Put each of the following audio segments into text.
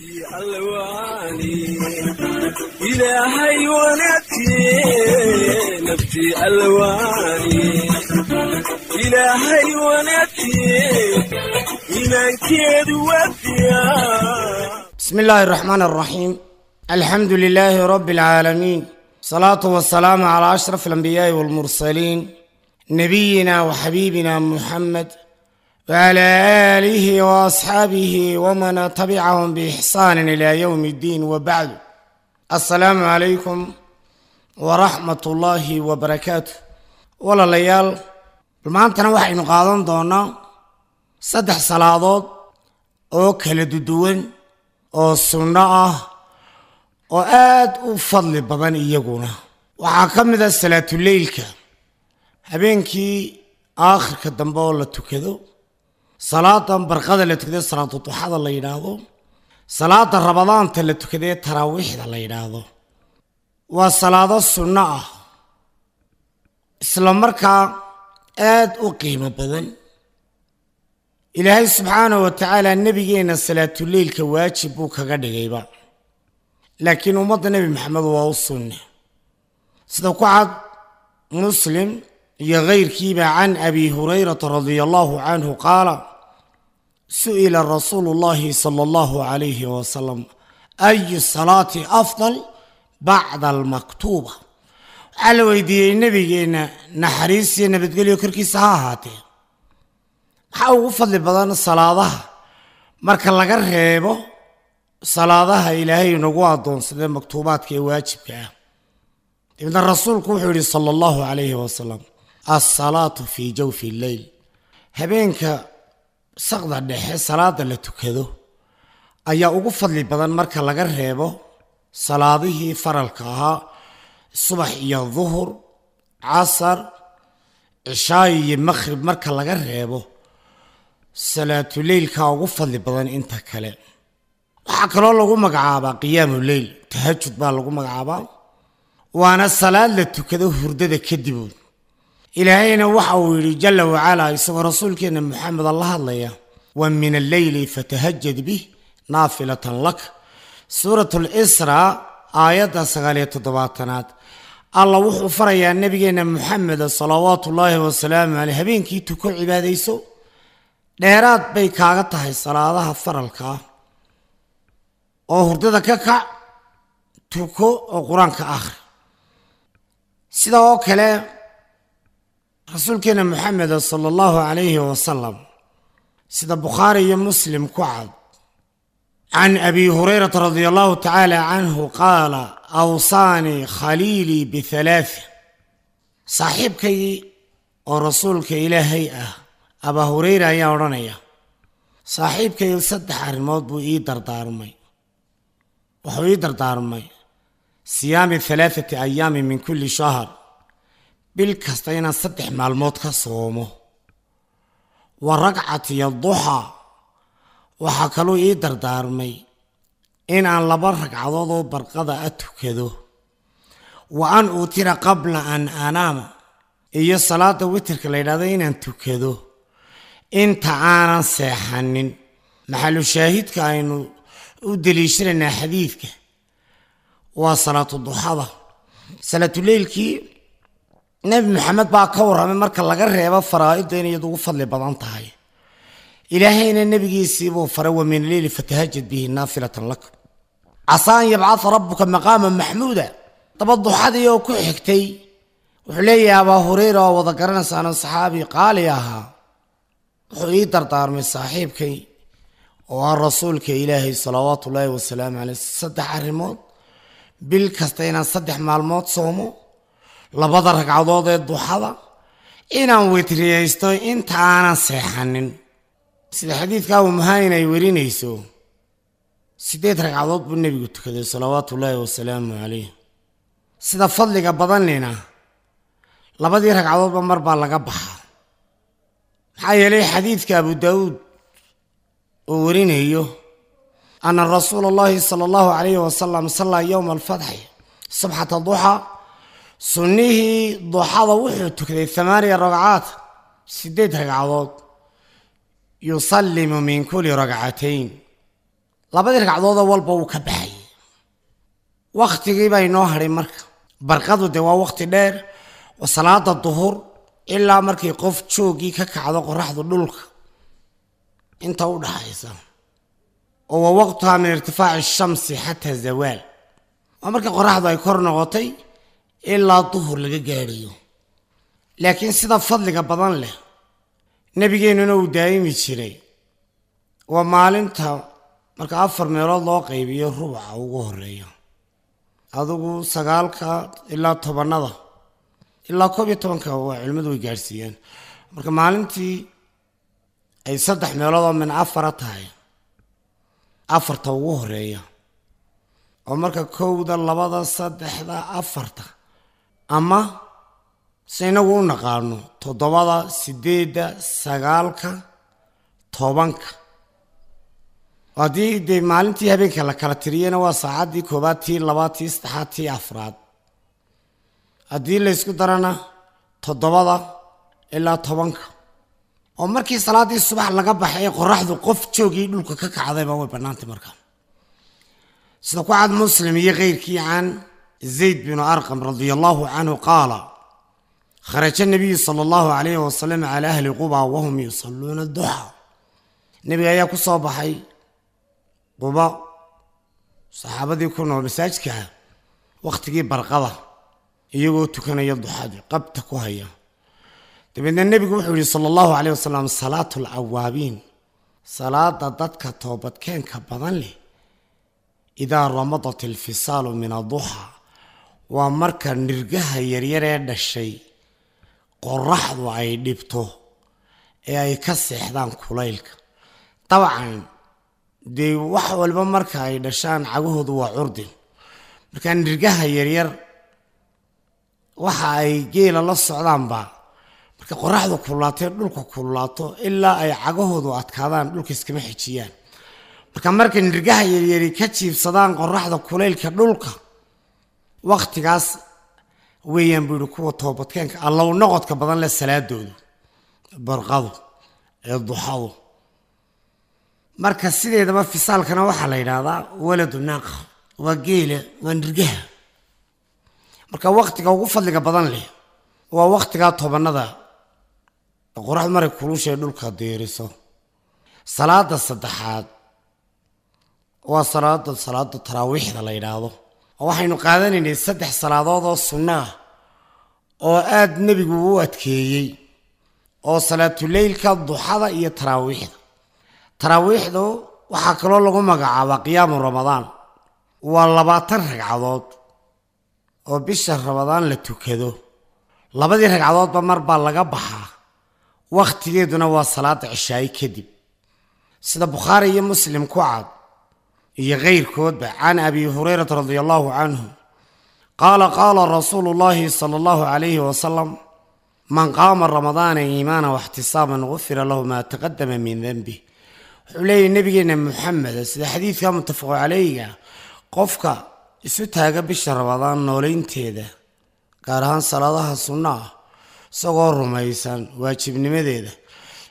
ilaahay illaahi araxmaan araxiim alxamdu lilaahi rabbi alcaalamiin salaatu wasalaamu calaa ashraf alambiyaai waalmursaliin nabiyina wa xabiibina وعلى آله وأصحابه ومن تبعهم بإحسان إلى يوم الدين وبعد السلام عليكم ورحمة الله وبركاته ولا ليال maantana waxaynu qaadan doonaa saddex salaadood oo kala duwan oo sunno ah oo aad u fadli badan iyaguna waxaa ka mid ah salaatuleylka habeenkii aakhirka dambe oo la tukado salaadan barqada la tukadee salaatuduxada la yidhaahdo salaada rabadaanta la tukadee taraawiixda la yidhaahdo waa salaado sunno ah isla markaa aada u qiimo badan ilaahay subxaana wa tacaala nebigeenna salaatuleylka waajib buu kaga dhigayba laakiin ummadda nebi maxamed waa u sunne sida ku cad muslim iyo kayrkiiba can abi hurayrata radia allaahu canhu qaala su'ila rasuul llahi sala allahu alayhi wasalam ayu salaati afdal bacda almaktuuba waxaa la weydiiyey nebigeenna naxariisiyo nabadgelyo korkiisa ha ahaatee maxaa ugu fadli badan salaadaha marka laga reebo salaadaha ilaahay inagu addoonsadee maktuubaadka ee waajibka ah ibna rasuulku wuxuu yihi sala allahu calayhi wasalam alsalaatu fii jawfi lleyl habeenka saqda dhexe salaada la tukado ayaa ugu fadli badan marka laga reebo salaadihii faralka ahaa subax iyo duhur casar cishaay iyo makhrib marka laga reebo salaatuleylkaa ugu fadli badan inta kale waxaa kaloo lagu magacaabaa qiyaamuleyl tahajud baa lagu magacaabaa waana salaad la tukado hurdada kadibood ilaahayna waxa uu yidhi jala wacalaa isagoo rasuulkeenna maxameda la hadlaya wa min alleyli fatahajad bih naafilatan lak suurat lisra aayadda sagaaliyo toddobaatanaad alla wuxuu farayaa nebigeenna moxameda salawaatuullaahi wasalaamu caleyh habeenkii tuko cibaadayso dheeraad bay kaaga tahay salaadaha faralka ah oo hurdada ka kac tuko oo qur-aanka akhri sidaa oo kale rasuulkeena moxameda sala allahu calayhi wasalam sida bukhaari iyo muslim ku cad can abi hurayrata radia allahu tacaala canhu qaala awsaanii khaliilii bihalaatha saaxiibkaygii oo rasuulka ilaahay ah aba hurayra ayaa odhanaya saaxiibkaygii saddex arrimood buu ii dardaarmay wuxuu ii dardaarmay siyaami halaathati ayaami min kulli shahr bil kasta inaan saddex maalmood ka soomo wa ragcatiyo duxaa waxaa kaluu ii dardaarmay inaan laba ragcadood oo barqada a ah tukado wa an uutira qabla an anaama iyo salaada witirka la yidhahdo inaan tukado inta aanan seexanin maxalu shaahidka aynu u deliishanaynaa xadiidka waa salaatu duxada salaatuleylkii nebi maxamed baa ka warramay marka laga reebo faraa'idda inay iyadu ugu fadli badan tahay ilaahayna nebigiisiibuu faray wa min leyli fatahajad bihi naafilatan lak casaa an yabcaa rabbuka maqaama maxmuuda daba duxadii oo ku xigtay wuxuu leeyahay abaa hureyra oo wada garanaysaana saxaabi qaali ahaa wuxuu ii dardaarmay saaxiibkay oo ah rasuulka ilaahay salawaatu ullaahi wasalaamu caleyh saddex arrimood bil kasta inaan saddex maalmood soomo labada ragcadood ee duxada inaan witriyaysto aanan seexanin sida xadiidka abu mahaanin ay werinayso siddeed ragcadood buu nebigu tukaday salawaatu ullaahi wasalaamu calayh sida fadliga badannina labadii ragcadoodba mar baa laga baxaa maxaa yeelay xadiidka abu daawuud oo werinayo ana rasuul allahi sala allahu calayhi wasalam sallaa yowma alfatxi subxata duxaa sunnihii duxada wuxuu tukaday amaaniya ragcaad sideed ragcadood yusallimu min kuli ragcatayn labadii ragcadoodoo walba wuu ka baxayay wakhtigii baa inoo haray marka barqadu dee waa wakhti dheer oo salaada duhur ilaa markii qof joogii ka kacdo qoraxdu dhulka inta u dhaxaysa oo wa waqtuhaa min irtifaaci shamsi xataa zawaal oo markii qoraxdu ay kor noqotay ilaa duhur laga gaadhayo laakiin sida fadliga badan leh nebigeennuna uu daa'imi jiray waa maalinta marka afar meelood loo qaybiyo rubuca ugu horeeya adigu sagaalka ilaa tobannada ilaa koob iyo tobanka waa culimmadu way gaadhsiiyeen marka maalintii ay saddex meelood oo min afara tahay afarta ugu horeeya oo marka kowda labada saddexda afarta ama se inagu u naqaano toddobada sideedda sagaalka tobanka haddii dee maalintii habeenka la kala tiriyana waa saacaddii koobaad tii labaad tii saddexaad tii afraad haddii laysku darana toddobada ilaa tobanka oo markii salaaddii subax laga baxay ee qoraxdu qof joogii dhulka ka kacdayba way bannaantay markaa sida ku cad muslim iyo keyrkii aan zayd binu arqam radia allahu canhu qaala kharaja nabiyu sal allahu calayhi wasalam calaa ahli quba wahum yusalluuna duxa nebiga ayaa ku soo baxay quba saxaabadii ku nool masaajidkaa waqtigii barqada iyagoo tukanaya duxadii qabta ku haya dabeedna nebigu wuxuu yihi sala allahu calayh wasalam salaatu alcawaabiin salaada dadka toobadkeenka badan leh idaa ramadat alfisaalu min aduxaa waa marka nirgaha yaryar ee dhashay qoraxdu ay dhibto ee ay ka seexdaan kulaylka dabcan dee wax walba marka ay dhashaan cagahoodu waa curdin marka nirgaha yaryar waxa ay geela la socdaanba marka qoraxdu kullaatee dhulka kullaato ilaa ay cagahoodu adkaadaan dhulka iskama xijiyaan marka markay nirgaha yaryari ka jiibsadaan qoraxda kulaylka dhulka waktigaas weeyaan buu yihi kuwa toobadkeenka allow noqodka badan leh salaadoodu barqadu ee duxadu marka sideedaba fisaalkana waxaa la yidhaahdaa waladu naaq waa geela waa nirgaha marka waqtiga ugu fadliga badan leh waa waktigaa tobanada qorax maray ee dhulka deeriso salaada saddexaad waa salaada salaada taraawiixda la yidhaahdo waxaynu qaadanaynay saddex salaadood oo sunno ah oo aad nebigu u adkeeyey oo salaatuleylka duxada iyo taraawiixda taraawiixdu waxaa kaloo lagu magacaabaa qiyaamu ramadaan waa labaatan ragcadood oo bisha ramadaan la tukado labadii ragcadoodba mar baa laga baxaa wakhtigeeduna waa salaada cishaaye kadib sida bukhaari iyo muslim ku cad iyo keyrkoodba can abi hurayrata radia allahu canhu qaala qaala rasuulu llahi sala allahu calayhi wasalam man qaama ramadaana iimaana waxtisaaban gufira lahu maa taqadama min denbih wuxuu leeyahy nabigeena muxamed sida xadiidka mutafaqo calayga qofka isu taaga bisha ramadaan nooleynteeda gaar ahaan salaadaha sunna ah isagoo rumaysan waajibnimadeeda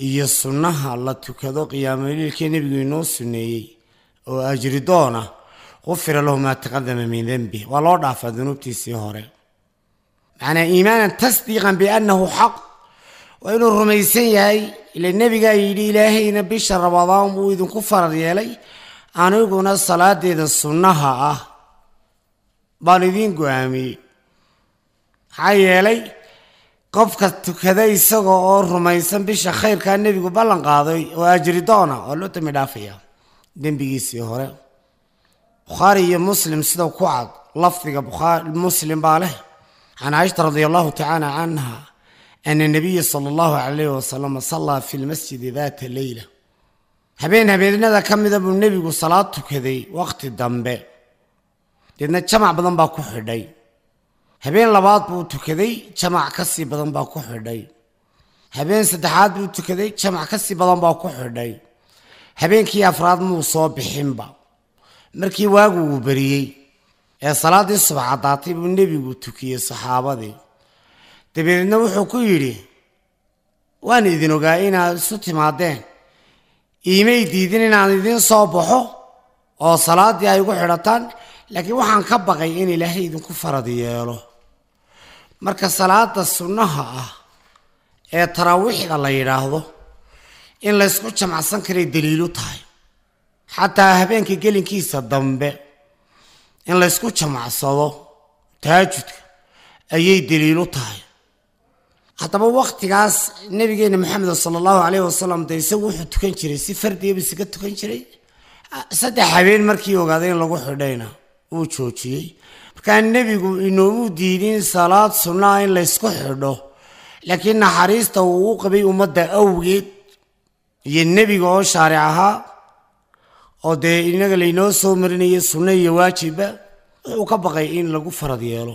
iyo sunnaha la tukado qiyaamoliilkee nebigu inoo sunneeyey oo ajri doon ah lahu maa taqadama min denbi waa loo dhaafaa dunuubtiisii hore macnaa iimaanan tasdiiqan biannahu xaq waa inuu rumaysan yahay ile nebigaa yidhi ilaahayna bisha rabadaan buu idinku farar yeelay aniguna salaadeeda sunnaha ah baan idiin go-aamiyey maxaa yeelay qofka tukada isaga oo rumaysan bisha khayrkaa nebigu ballan qaaday oo ajri doona waa loo dambi dhaafayaa dembigiisii hore bukhaari iyo muslim sida ku cad lafdiga muslim baa leh can caaishta radi allahu tacaala canha ana nabiya sala allahu calayh wasalam sallaa fi lmasjidi daata leyla habeen habeenada ka mida buu nebigu salaad tukaday waqti dambe deedna jamac badan baa ku xidhay habeen labaad buu tukaday jamac kasii badan baa ku xidhay habeen saddexaad buu tukaday jamac ka sii badan baa ku xidhay habeenkii afraad muu soo bixinba markii waagu uu beriyey ee salaaddii subax caddaatay buu nebigu tukiyey saxaabadii dabeedna wuxuu ku yidhi waan idin ogaa inaad isu timaadeen iimay diidin inaan idiin soo baxo oo salaaddii ay igu xidhataan laakiin waxaan ka baqay in ilaahay idinku farad yeelo marka salaadda sunnaha ah ee taraawiixda la yidhaahdo in laysku jamacsan karay daliilu tahay xataa habeenka gelinkiisa dambe in laysku jamacsado taajudka ayay daliilu tahay haddaba waqtigaas nabigeena maxamed sala allahu caleyhi wasalam dee isagu wuxuu tukan jiray si fardiaba isaga tukan jiray saddex habeen markii ogaaday in lagu xidhayna uu joojiyey markaa nebigu inoogu diidin salaad sunnaha in laysku xidho laakiin naxariista uu u qabay ummadda awgeed iyo nebiga oo shaaric ahaa oo dee inaga laynoo soo marinaya sunne iyo waajiba wuxuu ka baqay in lagu farad yeelo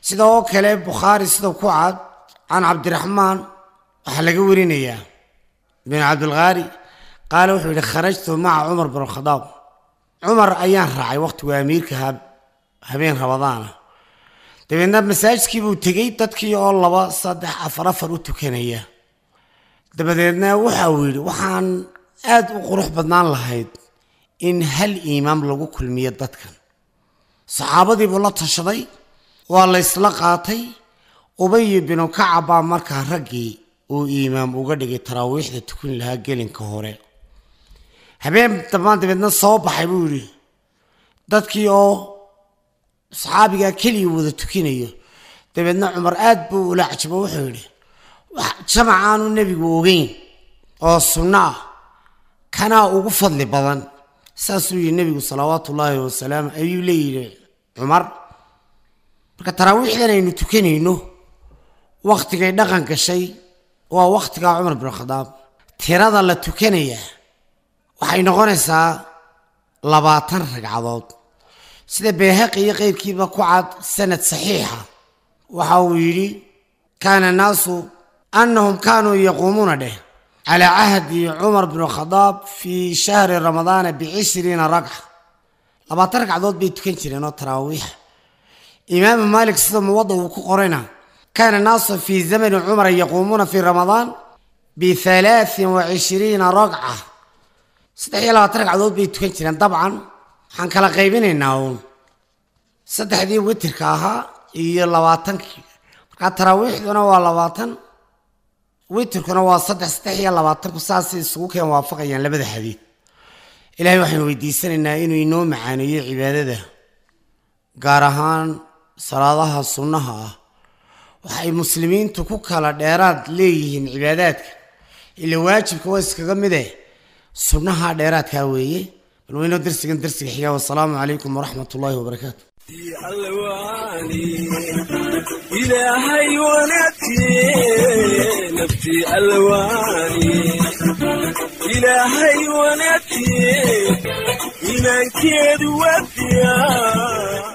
sida oo kale bukhaari sida ku cad can cabdiraxmaan waxaa laga warinayaa bin cabdilkhaari qaale wuxuu yidhi kharajtu maca cumar bin alkhadaab cumar ayaan raacay wakhtigu amiirka habeen rabadaana dabeedna masaajidkii buu tegey dadkii oo laba saddex afar afar u tukanaya dabadeedna waxa uu yidhi waxaan aad u qurux badnaan lahayd in hal imaam lagu kulmiyo dadkan saxaabadiibuu la tashaday waa laysla qaatay ubayi binu kacab markaa raggii uu imaam uga dhigay taraawiixda tukin lahaa gelinka hore habeen damaan dabeedna soo baxay buu yidhi dadkii oo saxaabigaa keliya wada tukinayo dabeedna cumar aad buu ula cajabo wuxuu yidhi jamac aanu nebigu ogeyn oo sunno ah kanaa ugu fadli badan saasuu yihi nebigu salawaatu ullaahi wasalaam ayuu leeyihi cumar marka taraawiixdan aynu tukanayno waktigay dhaqan gashay waa wakhtigaa cumar bin khadaab tirada la tukanayaa waxay noqonaysaa labaatan ragcadood sida beehaqi iyo qeyrkiiba ku cad sanad saxiixa waxa uu yidhi kaana naasu annahum kaanuu yaquumuuna dheh calaa cahdi cumar bnu khadaab fii shahri ramadaana bicishriina ragca labaatan ragcadood bay tukan jireen oo taraawiix imaamu maalik sida muwada uu ku qorayna kaana naasu fii zamani cumara yaquumuuna fii ramadaan bialaain wa cishriina ragca saddex iyo labaatan ragcadood bay tukan jireen dabcan waxaan kala qaybinaynaa uun saddexdii witirka ahaa iyo labaatankii markaa waa labaatan witirkuna waa saddex saddex iyo labaatanku saasay isugu keen waafaqayaan labada xadiid ilaahay waxaynu weydiisanaynaa inuu inoo macaaneeyo cibaadada gaar ahaan salaadaha sunnaha ah waxay muslimiintu ku kala dheeraad leeyihiin cibaadaadka ila waajibka waa iskaga mide eh. sunnaha dheeraadkaa ah weeye bal weynoo darsigan darsiga xigaa wasalaamu calaykum waraxmat ullaahi wabarakaatu ilaahay wanaagteen ونبتي ألواني إلهي الى إيمانك يدودي